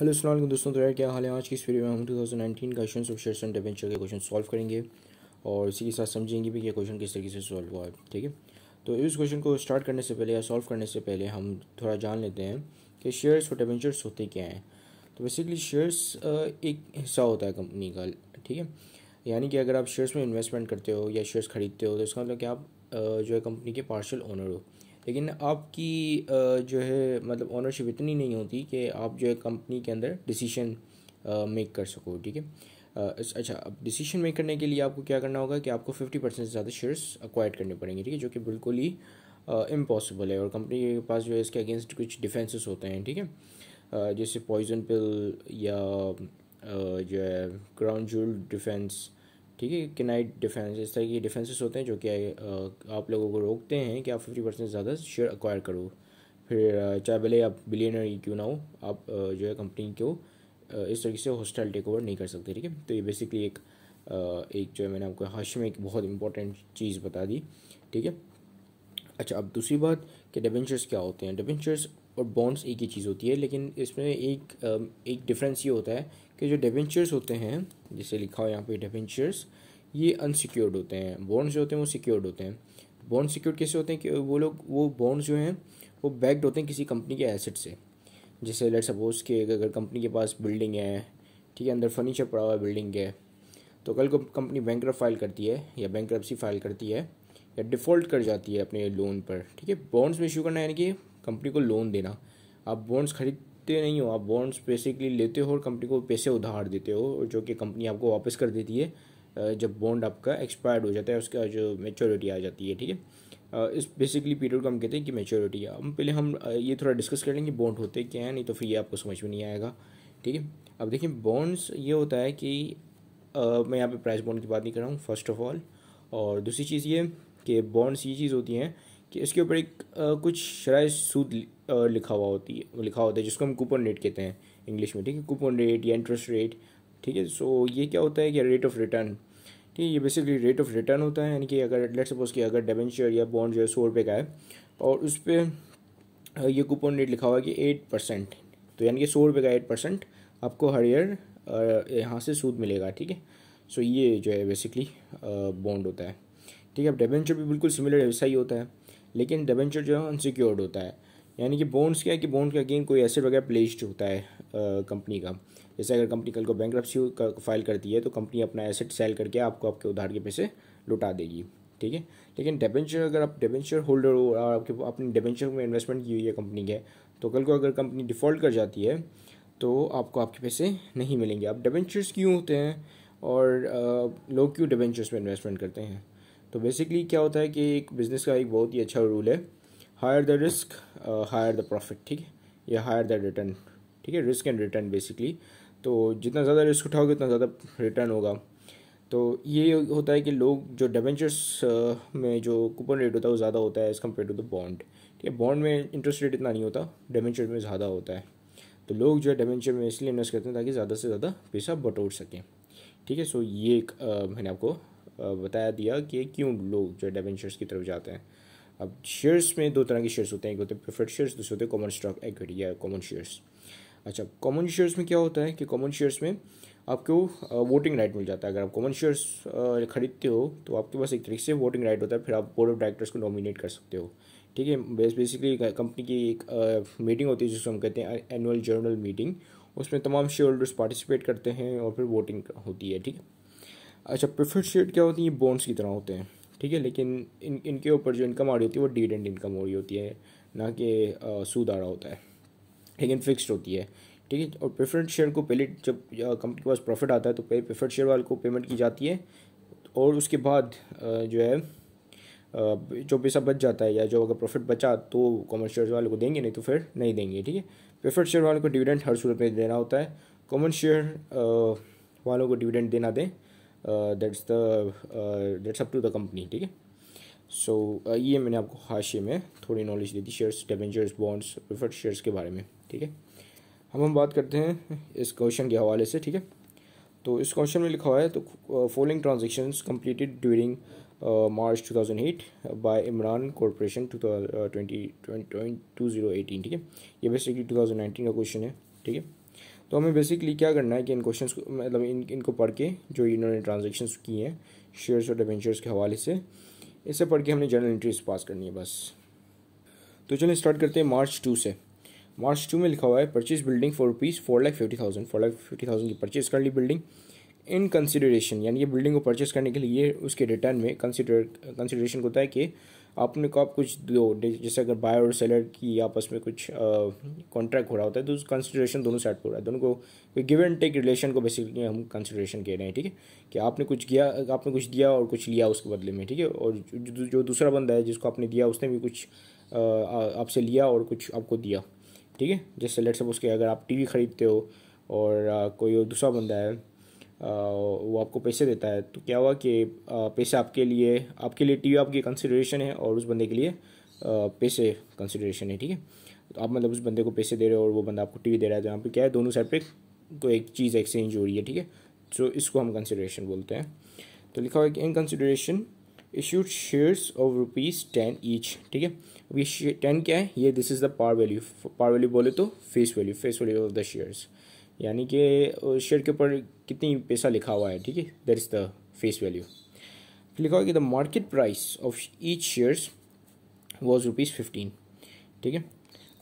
Hello असल दोस्तों तो यार क्या हाल है आज की इस वीडियो में हम 2019 का question of shares and debenture के क्वेश्चन सॉल्व करेंगे और इसी के साथ समझेंगे भी कि क्वेश्चन किस तरीके से सॉल्व हुआ है ठीक है तो इस क्वेश्चन को स्टार्ट करने से पहले या सॉल्व करने से पहले हम थोड़ा जान लेते हैं कि शेयर्स और डिवेंचर्स होते क्या हैं तो बेसिकली शेयर्स एक हिस्सा होता है कंपनी का ठीक है यानी कि अगर आप शेयर्स में इन्वेस्टमेंट करते हो या शेयर्स खरीदते हो तो इसका मतलब कि आप जो है कंपनी के पार्शल ओनर हो लेकिन आपकी जो है मतलब ओनरशिप इतनी नहीं होती कि आप जो है कंपनी के अंदर डिसीशन मेक कर सको ठीक है अच्छा अब डिसीशन मेक करने के लिए आपको क्या करना होगा कि आपको फिफ्टी परसेंट से ज़्यादा शेयर्स अक्वायर करने पड़ेंगे ठीक है जो कि बिल्कुल ही इम्पॉसिबल है और कंपनी के पास जो है इसके अगेंस्ट कुछ डिफेंसेस होते हैं ठीक है जैसे पॉइजन पिल या जो है ग्राउंड जूल डिफेंस ठीक है किनाइट डिफेंस इस तरह के डिफेंसेस होते हैं जो कि आप लोगों को रोकते हैं कि आप फिफ्टी परसेंट ज़्यादा शेयर अक्वायर करो फिर चाहे भले आप बिलियनर क्यों ना हो आप जो है कंपनी को इस तरीके से हॉस्टल टेक ओवर नहीं कर सकते ठीक है तो ये बेसिकली एक एक जो है मैंने आपको हश में एक बहुत इंपॉर्टेंट चीज़ बता दी ठीक है अच्छा अब दूसरी बात कि डिवेंचर्स क्या होते हैं डिबेंचर्स और बॉन्ड्स एक ही चीज़ होती है लेकिन इसमें एक एक डिफरेंस ये होता है कि जो डेवेंचर्स होते हैं जिसे लिखा हो यहाँ पे डिवेंचर्स ये अनसिक्योर्ड होते हैं बॉन्ड्स जो होते हैं वो सिक्योर्ड होते हैं बॉन्ड सिक्योर्ड कैसे होते हैं कि वो लोग वो बॉन्ड्स जो हैं वो बैक्ड होते हैं किसी कंपनी के एसेट से जैसे लेट सपोज कि अगर कंपनी के पास बिल्डिंग है ठीक है अंदर फर्नीचर पड़ा हुआ है बिल्डिंग है तो कल को कंपनी बैंक फाइल करती है या बैंक फाइल करती है या डिफ़ॉल्ट कर जाती है अपने लोन पर ठीक है बॉन्ड्स में इशू करना यानी कि कंपनी को लोन देना आप बॉन्ड्स खरीद लेते नहीं हो आप बॉन्ड्स बेसिकली लेते हो और कंपनी को पैसे उधार देते हो जो कि कंपनी आपको वापस कर देती है जब बॉन्ड आपका एक्सपायर्ड हो जाता है उसका जो मेचोरिटी आ जाती है ठीक है इस बेसिकली पीरियड को हम कहते हैं कि मेचोरिटी हम पहले हम ये थोड़ा डिस्कस कर लेंगे बॉन्ड होते क्या हैं नहीं तो फिर ये आपको समझ में नहीं आएगा ठीक है अब देखिए बॉन्ड्स ये होता है कि आ, मैं यहाँ पे प्राइस बॉन्ड की बात नहीं कर रहा हूँ फर्स्ट ऑफ ऑल और दूसरी चीज़ ये कि बॉन्ड्स ये चीज़ होती हैं कि इसके ऊपर एक आ, कुछ शराय सूद लिखा हुआ होती है लिखा होता है जिसको हम कूपन रेट कहते हैं इंग्लिश में ठीक है कूपन रेट या इंटरेस्ट रेट ठीक है सो ये क्या होता है कि रेट ऑफ रिटर्न ठीक है ये बेसिकली रेट ऑफ रिटर्न होता है यानी कि अगर लेट सपोज कि अगर डेवेंचर या बॉन्ड जो है सौ रुपये का है और उस पर ये कूपन रेट लिखा हुआ है कि एट परसेंट तो यानी कि सौ रुपये का एट परसेंट आपको हर ईयर यहाँ से सूद मिलेगा ठीक है सो ये जो है बेसिकली बॉन्ड होता है ठीक है अब डेवेंचर भी बिल्कुल सिमिलर वैसा ही होता है लेकिन डिबेंचर जो है अनसिक्योर्ड होता है यानी कि बॉन्ड्स क्या है कि बॉन्ड का अगेन कोई एसेट वगैरह प्लेस्ड होता है कंपनी का जैसे अगर कंपनी कल को बैंक फाइल करती है तो कंपनी अपना एसेट सेल करके आपको आपके उधार के पैसे लुटा देगी ठीक है लेकिन डिबेंचर अगर आप डिबेंचर होल्डर हो और आपके अपने डेबेंचर में इन्वेस्टमेंट की हुई है कंपनी के तो कल को अगर कंपनी डिफ़ॉल्ट कर जाती है तो आपको आपके पैसे नहीं मिलेंगे आप डिबेंचर्स क्यों होते हैं और लोग क्यों डिबेंचर्स में इन्वेस्टमेंट करते हैं तो बेसिकली क्या होता है कि एक बिज़नेस का एक बहुत ही अच्छा रूल है higher the risk higher the profit ठीक है या हायर द रिटर्न ठीक है रिस्क एंड रिटर्न बेसिकली तो जितना ज़्यादा रिस्क उठाओगे उतना ज़्यादा रिटर्न होगा तो ये होता है कि लोग जो डेवेंचर्स uh, में जो कूपन रेट होता है वो ज़्यादा होता है as compare to the bond ठीक है बॉन्ड में इंटरेस्ट रेट इतना नहीं होता डिवेंचर में ज़्यादा होता है तो लोग जो है डिवेंचर में इसलिए इन्वेस्ट करते हैं ताकि ज़्यादा से ज़्यादा पैसा बटोर सकें ठीक है सो ये एक uh, मैंने आपको बताया दिया कि क्यों लोग जो है की तरफ जाते हैं अब शेयर्स में दो तरह के शेयर्स होते हैं एक होते हैं प्रेफर्ड शेयर्स दूसरे होते हैं कॉमन स्टॉक एक्विटी या कॉमन शेयर्स अच्छा कॉमन शेयर्स में क्या होता है कि कॉमन शेयर्स में आपको वोटिंग राइट मिल जाता है अगर आप कॉमन शेयर्स खरीदते हो तो आपके पास एक तरीके से वोटिंग राइट होता है फिर आप बोर्ड ऑफ डायरेक्टर्स को नॉमिनेट कर सकते हो ठीक है बेस बेसिकली कंपनी की एक मीटिंग होती है जिसको हम कहते हैं एनुअल जर्नल मीटिंग उसमें तमाम शेयर होल्डर्स पार्टिसिपेट करते हैं और फिर वोटिंग होती है ठीक है अच्छा प्रिफर्ड शेयर क्या होती हैं ये बॉन्ड्स की तरह होते हैं ठीक है लेकिन इन इनके ऊपर जो इनकम आ रही होती है वो डिविडेंड इनकम हो रही होती है ना कि सूद आ रहा होता है लेकिन फिक्स्ड होती है ठीक है और प्रेफरेंट शेयर को पहले जब कंपनी के पास प्रॉफिट आता है तो पहले प्रेफर्ड शेयर वाले को पेमेंट की जाती है और उसके बाद जो है जो पैसा बच जाता है या जो अगर प्रॉफिट बचा तो कॉमन शेयर वाले को देंगे नहीं तो फिर नहीं देंगे ठीक है प्रेफर्ड शेयर वाले को डिविडेंड हर सूरत में देना होता है कॉमन शेयर वालों को डिविडेंड देना दें that's the that's up to the company ठीक है सो uh, ये मैंने आपको हाशिए में थोड़ी नॉलेज दी थी shares debentures bonds preferred shares के बारे में ठीक है हम हम बात करते हैं इस क्वेश्चन के हवाले से ठीक है तो इस क्वेश्चन में लिखा हुआ है तो following transactions completed during March two thousand eight by Imran corporation two twenty two zero eighteen ठीक है ये बेसिकली टू थाउजेंड नाइनटीन का क्वेश्चन है ठीक है तो हमें बेसिकली क्या करना है कि इन क्वेश्चन को मतलब इन इनको पढ़ के जो इन्होंने ट्रांजेक्शन की हैं शेयर्स और डिवेंचर्स के हवाले से इसे पढ़ के हमने जनरल इंट्रीज पास करनी है बस तो चलिए स्टार्ट करते हैं मार्च टू से मार्च टू में लिखा हुआ है purchase building for rupees four lakh fifty thousand four lakh fifty thousand की परचेज कर ली बिल्डिंग इन कंसिडरेशन यानी ये बिल्डिंग को परचेज करने के लिए उसके रिटर्न में कंसिडर कंसिडरेशन होता है कि अपने को आप कुछ दो जैसे अगर बायर और सेलर की आपस में कुछ कॉन्ट्रैक्ट हो रहा होता है तो उस कंसिडरेशन दोनों साइड पर हो रहा है दोनों को गिव एंड टेक रिलेशन को बेसिकली हम कंसिडरेशन कह रहे हैं ठीक है कि आपने कुछ किया आपने कुछ दिया और कुछ लिया उसके बदले में ठीक है और जो दूसरा बंदा है जिसको आपने दिया उसने भी कुछ आपसे लिया और कुछ आपको दिया ठीक है जैसे लेट सपोज के अगर आप टीवी ख़रीदते हो और कोई दूसरा बंदा है वो आपको पैसे देता है तो क्या हुआ कि पैसे आपके लिए आपके लिए टीवी आपकी कंसिडरेशन है और उस बंदे के लिए पैसे कंसिडरेशन है ठीक है तो आप मतलब उस बंदे को पैसे दे रहे हो और वो बंदा आपको टीवी दे रहा है तो यहाँ पे क्या है दोनों साइड पे को एक चीज़ एक्सचेंज हो रही है ठीक है सो इसको हम कंसिडरेशन बोलते हैं तो लिखा हुआ है कि in consideration issued shares of rupees ten each ठीक है अब ये टेन क्या है ये this is the par value par value बोले तो face value face value of the shares यानी कि शेयर के ऊपर कितनी पैसा लिखा हुआ है ठीक है that is the face value लिखा हुआ कि the market price of each shares was rupees fifteen ठीक है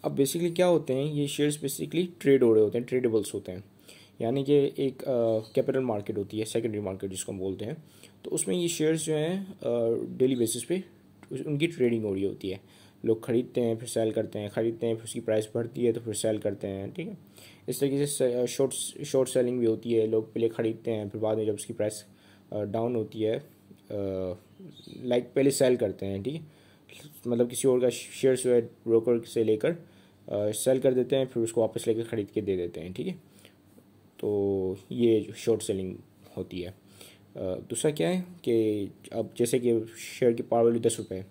अब बेसिकली क्या होते हैं ये शेयर्स बेसिकली ट्रेड हो रहे होते हैं ट्रेडेबल्स होते हैं यानी कि एक कैपिटल uh, मार्केट होती है सेकेंडरी मार्केट जिसको हम बोलते हैं तो उसमें ये शेयर्स जो हैं डेली बेसिस पे उनकी ट्रेडिंग हो रही होती है लोग ख़रीदते हैं फिर सेल करते हैं ख़रीदते हैं फिर उसकी प्राइस बढ़ती है तो फिर सेल करते हैं ठीक है इस तरीके से शॉर्ट शॉर्ट सेलिंग भी होती है लोग पहले ख़रीदते हैं फिर बाद में जब उसकी प्राइस डाउन होती है लाइक पहले सेल करते हैं ठीक है मतलब किसी और का शेयर जो है ब्रोकर से लेकर सेल कर देते हैं फिर उसको वापस लेकर ख़रीद के दे देते हैं ठीक है तो ये शॉर्ट सेलिंग होती है दूसरा क्या है कि अब जैसे कि शेयर की पावर वैल्यू दस रुपये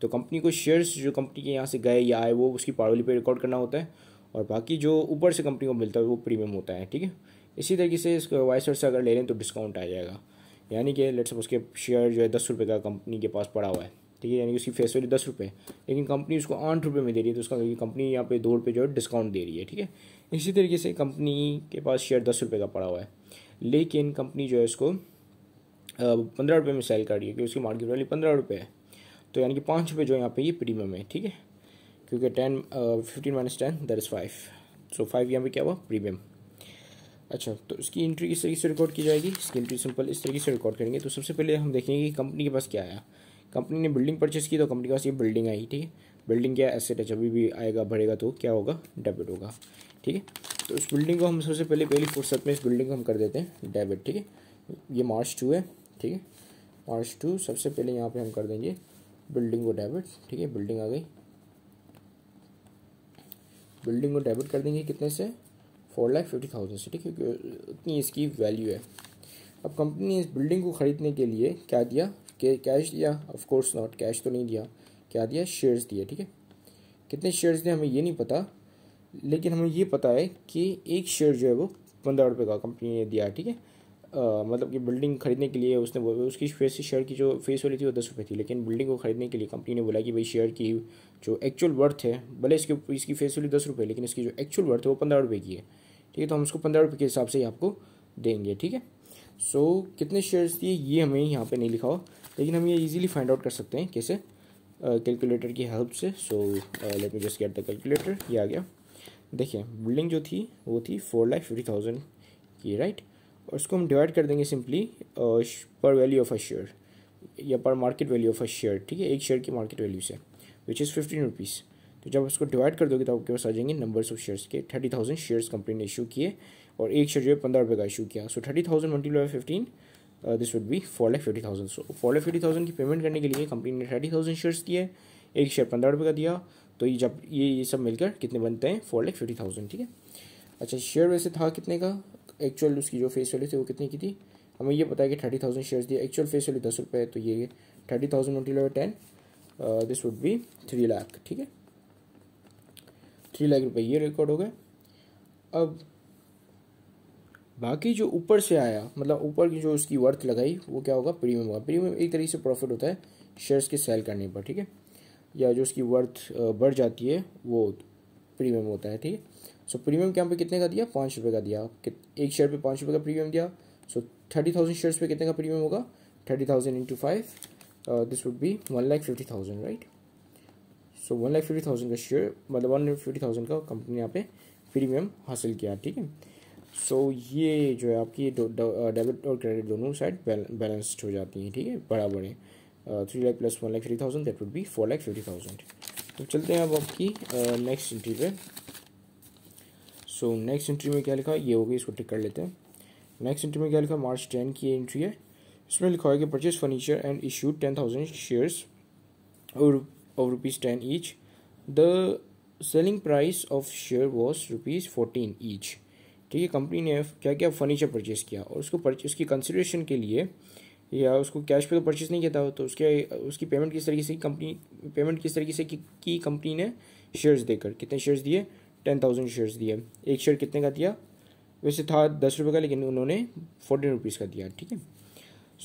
तो कंपनी को शेयर्स जो कंपनी के यहाँ से गए या आए वो उसकी पावली पे रिकॉर्ड करना होता है और बाकी जो ऊपर से कंपनी को मिलता है वो प्रीमियम होता है ठीक है इसी तरीके से इसको वाइस वर्सा अगर ले लें तो डिस्काउंट आ जाएगा यानी कि लेट्स सपोज के शेयर जो है दस रुपये का कंपनी के पास पड़ा हुआ है ठीक है यानी कि उसकी फेस वैल्यू दस रुपये लेकिन कंपनी उसको आठ रुपये में दे रही है तो उसका कंपनी यहाँ पे दो रुपये जो है डिस्काउंट दे रही है ठीक है इसी तरीके से कंपनी के पास शेयर दस रुपये का पड़ा हुआ है लेकिन कंपनी जो है इसको पंद्रह रुपये में सेल कर रही है क्योंकि उसकी मार्केट वैल्यू पंद्रह रुपये है तो यानी कि पाँच रुपये जो यहाँ पे ये प्रीमियम है ठीक है क्योंकि ten fifteen minus ten that is five so five यहाँ पे क्या हुआ प्रीमियम अच्छा तो इसकी एंट्री इस तरीके से रिकॉर्ड की जाएगी इसकी एंट्री सिंपल इस तरीके से रिकॉर्ड करेंगे तो सबसे पहले हम देखेंगे कि कंपनी के पास क्या आया कंपनी ने बिल्डिंग परचेज़ की तो कंपनी के पास ये बिल्डिंग आई ठीक है बिल्डिंग क्या एसेट है जब भी आएगा भरेगा तो क्या होगा डेबिट होगा ठीक है तो इस बिल्डिंग को हम सबसे पहले पहली फुर्सत में इस बिल्डिंग को हम कर देते हैं डेबिट ठीक है ये मार्च टू है ठीक है मार्च टू सबसे पहले यहाँ पर हम कर देंगे बिल्डिंग को डेबिट ठीक है बिल्डिंग आ गई बिल्डिंग को डेबिट कर देंगे कितने से फोर लाख फिफ्टी थाउजेंड से ठीक है इतनी उतनी इसकी वैल्यू है अब कंपनी ने इस बिल्डिंग को ख़रीदने के लिए क्या दिया कैश दिया ऑफ कोर्स नॉट कैश तो नहीं दिया क्या दिया शेयर्स दिए ठीक है कितने शेयर्स दिए हमें ये नहीं पता लेकिन हमें ये पता है कि एक शेयर जो है वो पंद्रह रुपये का कंपनी ने दिया ठीक है मतलब कि बिल्डिंग खरीदने के लिए उसने उसकी फेस शेयर की जो फेस वाली थी वो दस रुपये थी लेकिन बिल्डिंग को खरीदने के लिए कंपनी ने बोला कि भाई शेयर की जो एक्चुअल वर्थ है भले इसके इसकी फेस वाली दस रुपये लेकिन इसकी जो एक्चुअल वर्थ है वो पंद्रह रुपये की है ठीक है तो हम उसको पंद्रह रुपये के हिसाब से ही आपको देंगे ठीक है सो so, कितने शेयर्स दिए ये हमें यहाँ पर नहीं लिखा हो लेकिन हम ये ईजिली फाइंड आउट कर सकते हैं कैसे कैलकुलेटर uh, की हेल्प से so let me just get the calculator ये आ गया देखिए बिल्डिंग जो थी वो थी फोर लाख फिफ्टी थाउजेंड की राइट right? और इसको हम डिवाइड कर देंगे सिंपली पर वैल्यू ऑफ अ शेयर या पर market value of a share ठीक है एक शेयर की मार्केट वैल्यू से विच इज़ फिफ्टीन रुपीज़ तो जब उसको डिवाइड कर दोगे तो आपके पास आ जाएंगे नंबर्स ऑफ शेयर्स के थर्टी थाउजेंड शेयर्स कंपनी ने इशू किए और एक शेयर जो है पंद्रह रुपये का इशू किया सो थर्टी थाउजेंड लो fifteen this would be four lakh fifty thousand so four lakh fifty thousand की पेमेंट करने के लिए कंपनी ने थर्टी थाउजेंड शेयर्स किए एक शेयर पंद्रह रुपये का दिया तो ये जब ये ये सब मिलकर कितने बनते हैं फोर लाख फिफ्टी थाउजेंड ठीक है अच्छा शेयर वैसे था कितने का एक्चुअल उसकी जो फेस वैल्यू थी वो कितनी की थी हमें ये पता है कि थर्टी थाउजेंड शेयर्स दिए एक्चुअल फेस वैल्यू दस रुपये तो ये थर्टी थाउजेंड मोटी by ten this would be three lakh ठीक है थ्री लाख रुपये ये रिकॉर्ड हो गए अब बाकी जो ऊपर से आया मतलब ऊपर की जो उसकी वर्थ लगाई वो क्या होगा प्रीमियम होगा प्रीमियम एक तरीके से प्रॉफिट होता है शेयर्स के सेल करने पर ठीक है या जो उसकी वर्थ uh, बढ़ जाती है वो प्रीमियम होता है ठीक है सो प्रीमियम के यहाँ पे कितने का दिया पाँच रुपये का दिया एक शेयर पे पाँच रुपये का प्रीमियम दिया सो थर्टी थाउजेंड शेयर्स पे कितने का प्रीमियम होगा thirty thousand into five this would be one lakh fifty thousand right so one lakh fifty thousand का शेयर मतलब वन लाख फिफ्टी थाउजेंड का कंपनी यहाँ पे प्रीमियम हासिल किया ठीक है सो ये जो है आपकी डेबिट uh, और क्रेडिट दोनों साइड बैलेंस्ड हो जाती हैं ठीक है बड़ा बड़े three lakh plus one lakh fifty thousand that would be four lakh fifty thousand तो चलते हैं अब आपकी नेक्स्ट uh, एंट्री पे सो नेक्स्ट एंट्री में क्या लिखा ये हो गई इसको टिक कर लेते हैं नेक्स्ट एंट्री में क्या लिखा मार्च टेन की एंट्री है इसमें लिखा है कि purchase furniture and issue ten thousand shares और rupees ten each the selling price of share was rupees fourteen each ठीक है कंपनी ने क्या क्या फर्नीचर परचेज़ किया और उसको परचेज की कंसिड्रेशन के लिए या उसको कैश पे तो परचेज़ नहीं किया था तो उसके उसकी पेमेंट किस तरीके से कंपनी पेमेंट किस तरीके से की कंपनी ने शेयर्स देकर कितने शेयर्स दिए टेन थाउजेंड शेयर्स दिए एक शेयर कितने का दिया वैसे था दस रुपये का लेकिन उन्होंने फोर्टीन रुपीज़ का दिया ठीक है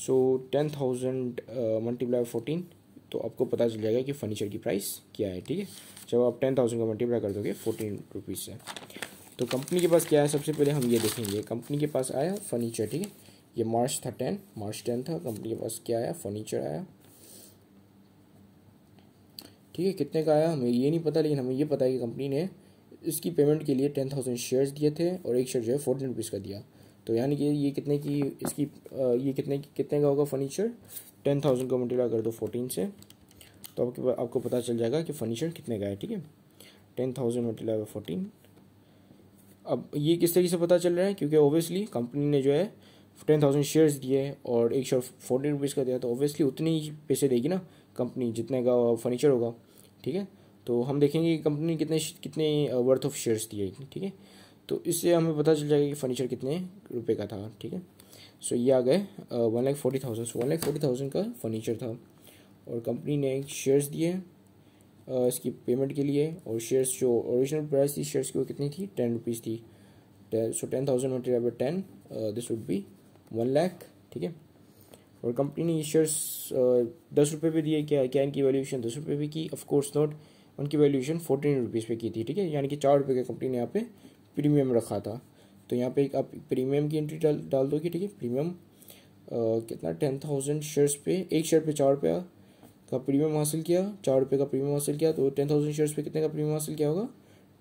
so ten thousand multiply fourteen तो आपको पता चल जाएगा कि फर्नीचर की प्राइस क्या है ठीक है जब आप टेन थाउजेंड का मल्टीप्लाई कर दोगे फोर्टीन रुपीज़ से तो कंपनी के पास क्या है सबसे पहले हम ये देखेंगे कंपनी के पास आया फर्नीचर ठीक है ये मार्च था टेन मार्च टेन था कंपनी के पास क्या आया फर्नीचर आया ठीक है कितने का आया हमें ये नहीं पता लेकिन हमें ये पता है कि कंपनी ने इसकी पेमेंट के लिए टेन थाउजेंड शेयर्स दिए थे और एक शेयर जो है फोर्टीन रुपीज़ का दिया तो यानी कि ये कितने की इसकी ये कितने की कितने का होगा फर्नीचर टेन थाउजेंड को मटेरियल कर दो फोर्टीन से तो आपके आपको पता चल जाएगा कि फर्नीचर कितने का है ठीक है ten thousand material by fourteen अब ये किस तरीके से पता चल रहा है क्योंकि ओबियसली कंपनी ने जो है टेन थाउजेंड शेयर्स दिए और एक शेयर फोर्टीन रुपीज़ का दिया तो ओबियसली उतनी पैसे देगी ना कंपनी जितने का फर्नीचर होगा ठीक है तो हम देखेंगे कि कंपनी कितने कितने वर्थ ऑफ शेयर्स दिए ठीक है तो इससे हमें पता चल जाएगा कि फर्नीचर कितने रुपए का था ठीक है सो ये आ गए one lakh forty thousand so one lakh forty thousand का फर्नीचर था और कंपनी ने शेयर्स दिए इसकी पेमेंट के लिए और शेयर्स जो ओरिजिनल प्राइस थी शेयर्स की वो कितनी थी टेन रुपीज़ थी so ten thousand multiply by ten this would be one lakh ठीक है और कंपनी ने ये शेयर्स दस रुपये भी दिए क्या क्या इनकी वैल्यूएशन दस रुपये भी की ऑफकोर्स नॉट उनकी वैल्यूशन फोर्टीन रुपीज़ पे की थी ठीक है यानी कि चार रुपये की कंपनी ने यहाँ पे प्रीमियम रखा था तो यहाँ पे एक आप प्रीमियम की एंट्री डाल डाल दोगे ठीक है प्रीमियम कितना टेन थाउजेंड शेयर्स पे एक शेयर पे चार रुपये का प्रीमियम हासिल किया चार रुपये का प्रीमियम हासिल किया तो टेन थाउजेंड शेयर्स पे कितने का प्रीमियम हासिल किया होगा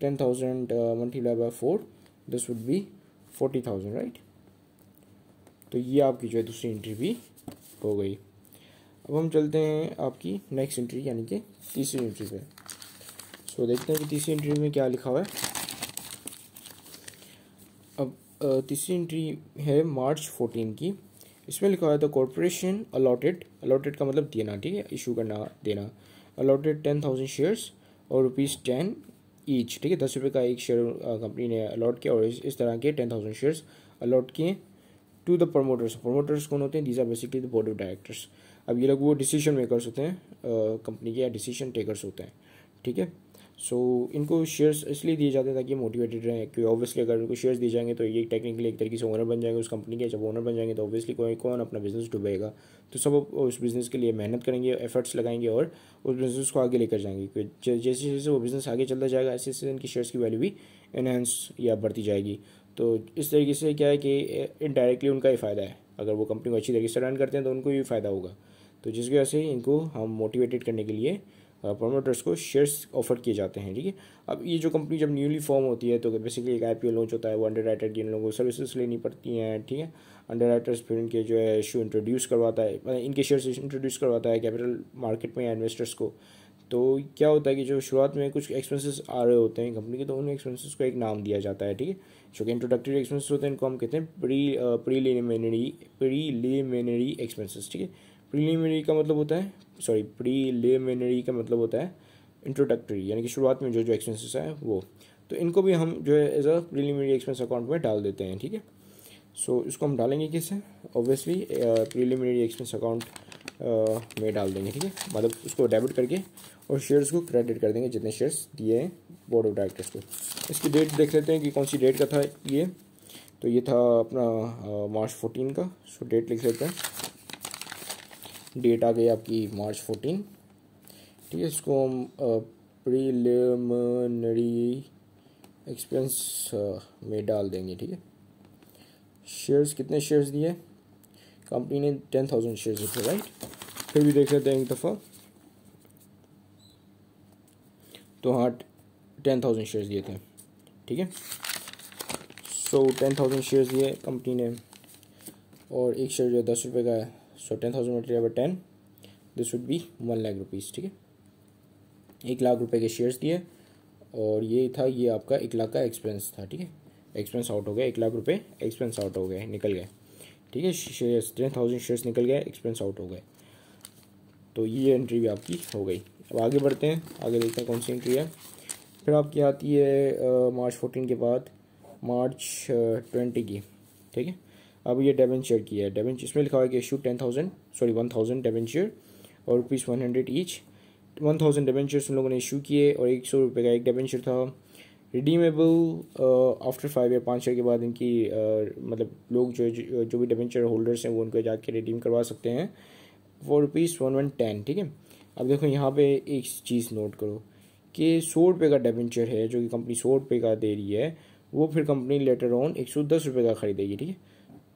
ten thousand multiply by four this would be forty thousand right तो ये आपकी जो है दूसरी एंट्री भी हो गई अब हम चलते हैं आपकी नेक्स्ट एंट्री यानी कि तीसरी एंट्री पर तो देखते हैं कि तीसरी एंट्री में क्या लिखा हुआ है अब तीसरी एंट्री है मार्च फोर्टीन की इसमें लिखा हुआ है द कॉरपोरेशन अलॉटेड अलॉटेड का मतलब देना ठीक है इशू करना देना अलॉटेड टेन थाउजेंड शेयर्स और रुपीज़ टेन ईच ठीक है दस रुपये का एक शेयर कंपनी ने अलॉट किया और इस, इस तरह के टेन थाउजेंड शेयर्स अलॉट किए टू द प्रमोटर्स प्रमोटर्स कौन होते हैं these are basically the board of directors अब ये लोग वो डिसीजन मेकर्स होते हैं कंपनी के या डिसीजन टेकर्स होते हैं ठीक है सो so, इनको शेयर्स इसलिए दिए जाते हैं ताकि मोटिवेटेड रहें क्योंकि ऑब्वियसली अगर इनको शेयर्स दिए जाएंगे तो ये टेक्निकली एक तरीके से ओनर बन जाएंगे उस कंपनी के जब ओनर बन जाएंगे तो ऑब्वियसली कोई कौन अपना बिजनेस डूबेगा तो सब उस बिज़नेस के लिए मेहनत करेंगे एफर्ट्स लगाएंगे और उस बिज़नेस को आगे लेकर जाएंगे क्योंकि जैसे जैसे वो बिज़नेस आगे चलता जाएगा ऐसे ऐसे इनकी शेयर्स की वैल्यू भी इन्हेंस या बढ़ती जाएगी तो इस तरीके से क्या है कि इनडायरेक्टली उनका ही फ़ायदा है अगर वो कंपनी को अच्छी तरीके से रन करते हैं तो उनको भी फ़ायदा होगा तो जिसकी वजह से इनको हम मोटिवेटेड करने के लिए प्रमोटर्स को शेयर्स ऑफर किए जाते हैं ठीक है अब ये जो कंपनी जब न्यूली फॉर्म होती है तो बेसिकली एक आईपीओ लॉन्च होता है वो अंडर राइटर जिन लोगों को सर्विसेज लेनी पड़ती हैं ठीक है अंडर राइटर्स फिर इनके जो है इशू इंट्रोड्यूस करवाता है मतलब इनके शेयर्स इंट्रोड्यूस करवाता है कैपिटल मार्केट में या इन्वेस्टर्स को तो क्या होता है कि जो शुरुआत में कुछ एक्सपेंसेस आ रहे होते हैं कंपनी के तो उन एक्सपेंसेस को एक नाम दिया जाता है ठीक है जो कि इंट्रोडक्टरी एक्सपेंसेस होते हैं इनको हम कहते हैं प्री प्रीलिमिनरी प्रीलिमिनरी एक्सपेंसेस ठीक है प्रीलिमिनरी का मतलब होता है सॉरी प्रीलिमिनरी का मतलब होता है इंट्रोडक्टरी यानी कि शुरुआत में जो जो एक्सपेंसेस हैं वो तो इनको भी हम जो है as a preliminary expense account में डाल देते हैं ठीक है सो इसको हम डालेंगे किसे ऑब्वियसली प्रीलिमिनरी एक्सपेंस अकाउंट में डाल देंगे ठीक है मतलब उसको डेबिट करके और शेयर्स को क्रेडिट कर देंगे जितने शेयर्स दिए हैं बोर्ड ऑफ डायरेक्टर्स को इसकी डेट देख लेते हैं कि कौन सी डेट का था ये तो ये था अपना मार्च फोर्टीन का सो डेट लिख लेते हैं डेट आ गई आपकी मार्च फोर्टीन ठीक है इसको हम प्रीलिमिनरी एक्सपेंस में डाल देंगे ठीक है शेयर्स कितने शेयर्स दिए कंपनी ने टेन थाउजेंड शेयर्स थे राइट फिर भी देख लेते हैं एक दफ़ा तो हाँ टेन थाउजेंड शेयर्स दिए थे ठीक है सो टेन थाउजेंड शेयर्स दिए कंपनी ने और एक शेयर जो है दस रुपये का है so ten thousand multiply by ten this would be one lakh rupees ठीक है एक लाख रुपए के शेयर्स दिए और ये था ये आपका एक लाख का एक्सपेंस था ठीक है एक्सपेंस आउट हो गया एक लाख रुपए एक्सपेंस आउट हो गए निकल गए ठीक है शेयर्स टेन थाउजेंड शेयर्स निकल गए एक्सपेंस आउट हो गए तो ये एंट्री भी आपकी हो गई अब आगे बढ़ते हैं आगे देखते हैं कौन सी एंट्री है फिर आपकी आती है मार्च फोर्टीन के बाद मार्च ट्वेंटी की ठीक है अब ये डेवेंचर की है डेवेंचर इसमें लिखा हुआ है कि issue ten thousand sorry one thousand debenture और rupees one hundred each one thousand debentures उन लोगों ने इशू किए और एक सौ रुपये का एक डेवेंचर था रिडीमेबल आफ्टर फाइव या पाँच ईयर के बाद इनकी uh, मतलब लोग जो जो, जो भी डेवेंचर होल्डर्स हैं वो उनको जाके रिडीम करवा सकते हैं for rupees one one ten ठीक है अब देखो यहाँ पे एक चीज़ नोट करो कि सौ रुपये का डेवेंचर है जो कि कंपनी सौ रुपये का दे रही है वो फिर कंपनी लेटर ऑन एक सौ दस रुपये का ख़रीदेगी ठीक है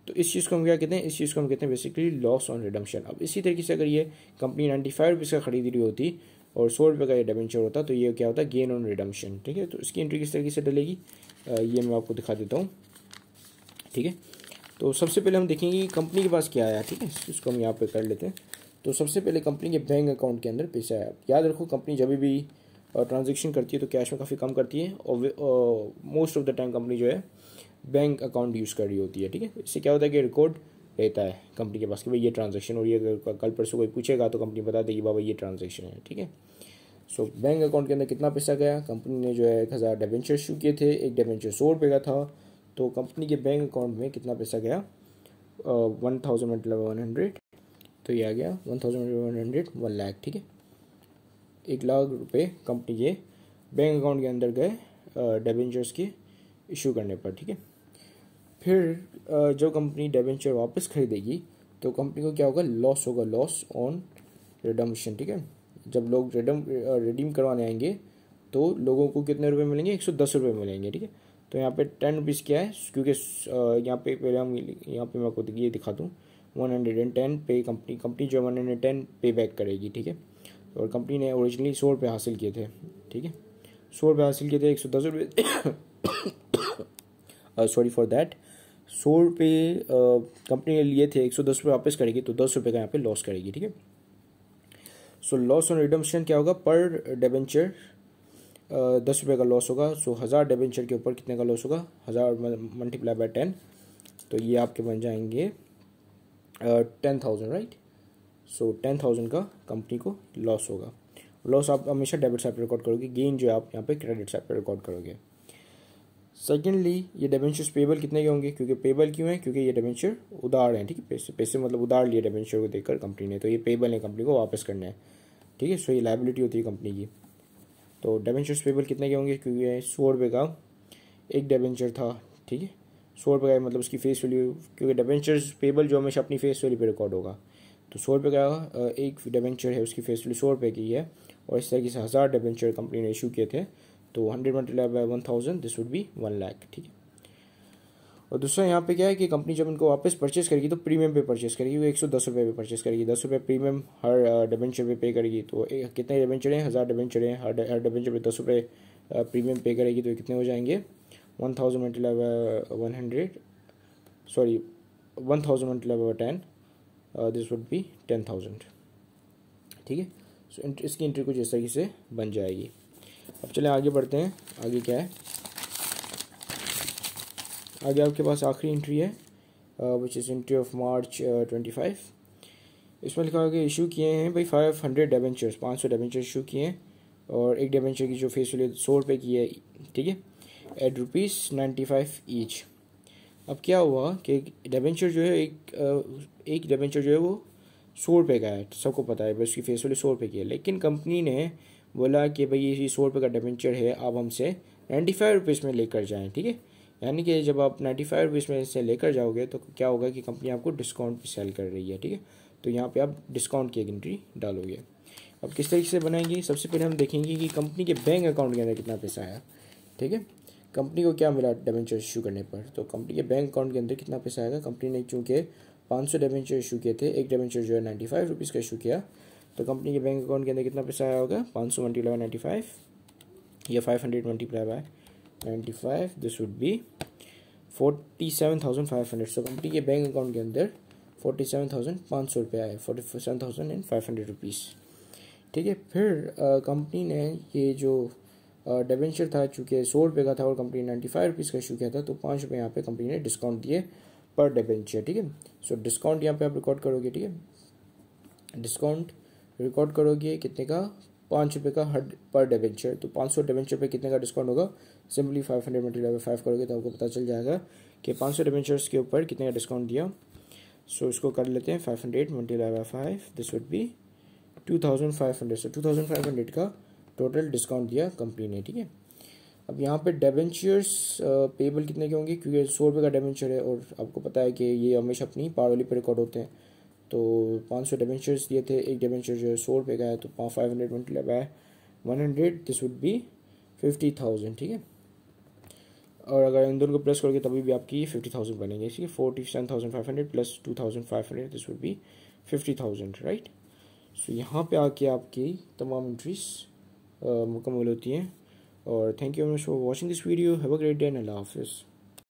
तो इस चीज़ को हम क्या कहते हैं इस चीज़ को हम कहते हैं बेसिकली लॉस ऑन रिडम्शन अब इसी तरीके से अगर ये कंपनी नाइन्टी फाइव रुपीज़ का खरीदी हुई होती और सौ रुपये का ये डिवेंचर होता तो ये क्या होता है गेन ऑन रिडम्शन ठीक है तो इसकी एंट्री किस तरीके से डलेगी ये मैं आपको दिखा देता हूँ ठीक है तो सबसे पहले हम देखेंगे कि कंपनी के पास क्या आया ठीक है इसको हम यहाँ पर कर लेते हैं तो सबसे पहले कंपनी के बैंक अकाउंट के अंदर पैसा आया याद रखो कंपनी जब भी ट्रांजेक्शन करती है तो कैश में काफ़ी कम करती है और most of the time company जो है बैंक अकाउंट यूज़ कर रही होती है ठीक है इससे क्या होता है कि रिकॉर्ड रहता है कंपनी के पास कि भाई ये ट्रांजेक्शन हो रही है अगर कल परसों कोई पूछेगा तो कंपनी बता देगी बाबा ये ट्रांजेक्शन है ठीक है सो बैंक अकाउंट के अंदर कितना पैसा गया कंपनी ने जो है एक हज़ार डेवेंचर इशू किए थे एक डेवेंचर सौ रुपये का था तो कंपनी के बैंक अकाउंट में कितना पैसा गया वन थाउजेंड मतलब वन हंड्रेड तो ये आ गया one thousand one hundred one lakh ठीक है एक लाख रुपये कंपनी के बैंक अकाउंट के अंदर गए डेवेंचर्स के इशू करने पर ठीक है फिर जो कंपनी डेवेंचर वापस खरीदेगी तो कंपनी को क्या होगा लॉस होगा लॉस ऑन रिडम्पशन ठीक है जब लोग रिडम रिडीम करवाने आएंगे तो लोगों को कितने रुपए मिलेंगे एक सौ दस रुपये मिलेंगे ठीक है तो यहाँ पे टेन रुपीज़ क्या है क्योंकि यहाँ पे पहले हम यहाँ पे मैं आपको ये दिखा दूँ वन हंड्रेड एंड टेन पे कंपनी कंपनी जो one hundred ten pay back करेगी ठीक है और कंपनी ने ओरिजिनली सौ रुपये हासिल किए थे ठीक है सौ रुपये हासिल किए थे एक सौ दस रुपये सॉरी फॉर दैट सौ रुपये कंपनी ने लिए थे एक सौ दस रुपये वापस करेगी तो दस रुपये का यहाँ पे लॉस करेगी ठीक है सो लॉस ऑन रिडम्पशन क्या होगा पर डेबेंचर दस रुपये का लॉस होगा सो हज़ार डेबेंचर के ऊपर कितने का लॉस होगा हज़ार मल्टीप्लाई बाय टेन तो ये आपके बन जाएंगे ten thousand right so ten thousand का कंपनी को लॉस होगा लॉस आप हमेशा डेबिट साइड पर रिकॉर्ड करोगे गेन जो है आप यहाँ पे क्रेडिट साइड पर रिकॉर्ड करोगे सेकेंडली ये डेबेंचर्स पेबल कितने के होंगे क्योंकि पेबल क्यों है क्योंकि ये डेबेंचर उधार हैं ठीक है पैसे पैसे मतलब उधार लिए डेवेंचर को देकर कंपनी ने तो ये पेबल है कंपनी को वापस करना है ठीक है सो ये लाइबिलिटी होती है कंपनी की तो डेबेंचर्स पेबल कितने के होंगे क्योंकि सौ रुपये का एक डेबेंचर था ठीक है सौ रुपये का मतलब उसकी फेस वैल्यू क्योंकि डेबेंचर्स पेबल जो हमेशा अपनी फेस वैल्यू पर रिकॉर्ड होगा तो सौ रुपये का एक डेबेंचर है उसकी फेस वैल्यू सौ रुपये की है और इस तरीके से हज़ार डेबेंचर कंपनी ने इशू किए थे तो hundred multiply by one thousand this would be one lakh ठीक है और दूसरा यहाँ पे क्या है कि कंपनी जब इनको वापस परचेस करेगी तो प्रीमियम पे परचेस करेगी वो एक सौ दस रुपये पे परचेस करेगी दस रुपये प्रीमियम हर डिबेंचर पे पे करेगी तो कितने डिबेंचर हैं हज़ार डिबेंचर हैं हर हर डिबेंचर पे दस रुपये प्रीमियम पे करेगी तो कितने हो जाएंगे one thousand multiply one hundred sorry one thousand multiply ten this would be ten thousand ठीक है सो इसकी एंट्री कुछ इस तरीके से बन जाएगी अब चले आगे बढ़ते हैं आगे क्या है आगे आपके पास आखिरी एंट्री है which is entry of March twenty five इसमें लिखा हुआ कि इशू किए हैं भाई फाइव हंड्रेड डेवेंचर्स पाँच सौ डेवेंचर इशू किए हैं और एक डेवेंचर की जो फीस वाली सौ रुपये की है ठीक है at rupees ninety five each अब क्या हुआ कि डेवेंचर जो है एक uh, एक डेवेंचर जो है वो सौ रुपये का है सबको पता है भाई उसकी फेस वाली सौ रुपये की है लेकिन कंपनी ने बोला कि भाई ये सौ रुपये का डिवेंचर है आप हमसे नाइन्टी फाइव रुपीज़ में लेकर जाएँ ठीक है यानी कि जब आप नाइन्टी फाइव रुपीज़ में इससे लेकर जाओगे तो क्या होगा कि कंपनी आपको डिस्काउंट पर सेल कर रही है ठीक है तो यहाँ पे आप डिस्काउंट की एंट्री डालोगे अब किस तरीके से बनाएंगे सबसे पहले हम देखेंगे कि कंपनी के बैंक अकाउंट के अंदर कितना पैसा आया ठीक है कंपनी को क्या मिला डिवेंचर इशू करने पर तो कंपनी के बैंक अकाउंट के अंदर कितना पैसा आएगा कंपनी ने चूँकि पाँच सौ डेवेंचर इशू किए थे एक डिवेंचर जो है नाइन्टी फाइव रुपीज़ का इशू किया तो कंपनी के बैंक अकाउंट के अंदर कितना पैसा आया होगा पाँच सौ मल्टीप्लाई इलेवन नाइन्टी फाइव या five hundred multiply by ninety five this would be forty seven thousand five hundred so company के बैंक अकाउंट के अंदर फोर्टी सेवन थाउजेंड पाँच सौ रुपये आए forty seven thousand and five hundred rupees ठीक है फिर कंपनी ने ये जो डेवेंचर था चूँकि सौ रुपये का था और कंपनी ने नाइन्टी फाइव रुपीज़ का इशू किया था तो पाँच रुपये यहाँ पे कंपनी ने डिस्काउंट दिए पर डेवेंचर ठीक है सो डिस्काउंट यहाँ पे आप रिकॉर्ड करोगे ठीक है डिस्काउंट रिकॉर्ड करोगे कितने का पाँच रुपये का हर पर डिवेंचर तो पाँच सौ डिवेंचर पर कितने का डिस्काउंट होगा simply five hundred multiply by five करोगे तो आपको पता चल जाएगा कि पाँच सौ डिवेंचर्स के ऊपर कितने का डिस्काउंट दिया सो so, इसको कर लेते हैं five hundred multiply by five this would be two thousand five hundred so two thousand five hundred का टोटल डिस्काउंट दिया कंपनी ने ठीक है अब यहाँ पे डेवेंचर्स पेबल कितने के होंगे क्योंकि सौ रुपये का डेवेंचर है और आपको पता है कि ये हमेशा अपनी पारवली पर रिकॉर्ड होते हैं तो पाँच सौ डिवेंचर्स दिए थे एक डिवेंचर जो है सौ रुपये का है तो पाँच फाइव हंड्रेड वन लगाए है one hundred this would be fifty thousand ठीक है और अगर इन दोनों को प्लस करोगे तभी भी आपकी फिफ्टी थाउजेंड बनेंगे इसी forty seven thousand five hundred plus two thousand five hundred this would be fifty thousand right so यहाँ पे आके आपकी तमाम एंट्रीज मुकम्मल होती हैं और thank you very much for watching this video have a great day and अल्लाह हाफिज़